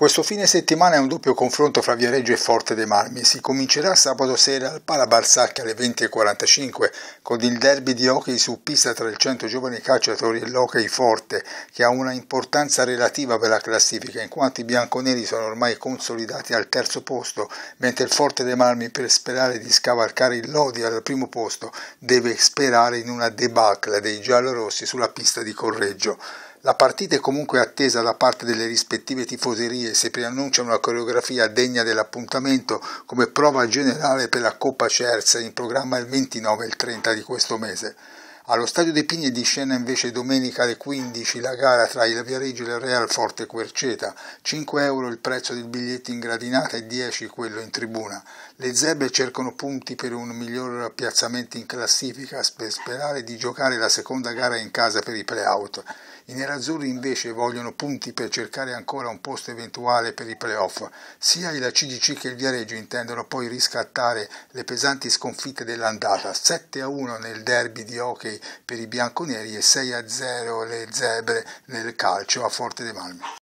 Questo fine settimana è un doppio confronto fra Viareggio e Forte dei Marmi. Si comincerà sabato sera al Pala Barsacchi alle 20.45 con il derby di hockey su pista tra il 100 giovani calciatori e l'hockey Forte, che ha una importanza relativa per la classifica, in quanto i bianconeri sono ormai consolidati al terzo posto, mentre il Forte dei Marmi, per sperare di scavalcare il Lodi al primo posto, deve sperare in una debacle dei giallorossi sulla pista di Correggio. La partita è comunque attesa da parte delle rispettive tifoserie se preannuncia una coreografia degna dell'appuntamento come prova generale per la Coppa Cerse in programma il 29 e il 30 di questo mese. Allo Stadio dei Pini è di scena invece domenica alle 15 la gara tra il Viareggio e il Real Forte Querceta, 5 euro il prezzo del biglietto in gradinata e 10 quello in tribuna. Le zebbe cercano punti per un miglior piazzamento in classifica per sperare di giocare la seconda gara in casa per i playout. I nerazzurri invece vogliono punti per cercare ancora un posto eventuale per i playoff. Sia la CDC che il Viareggio intendono poi riscattare le pesanti sconfitte dell'andata, 7 a 1 nel derby di hockey per i bianconeri e 6 a 0 le zebre nel calcio a Forte dei Malmi.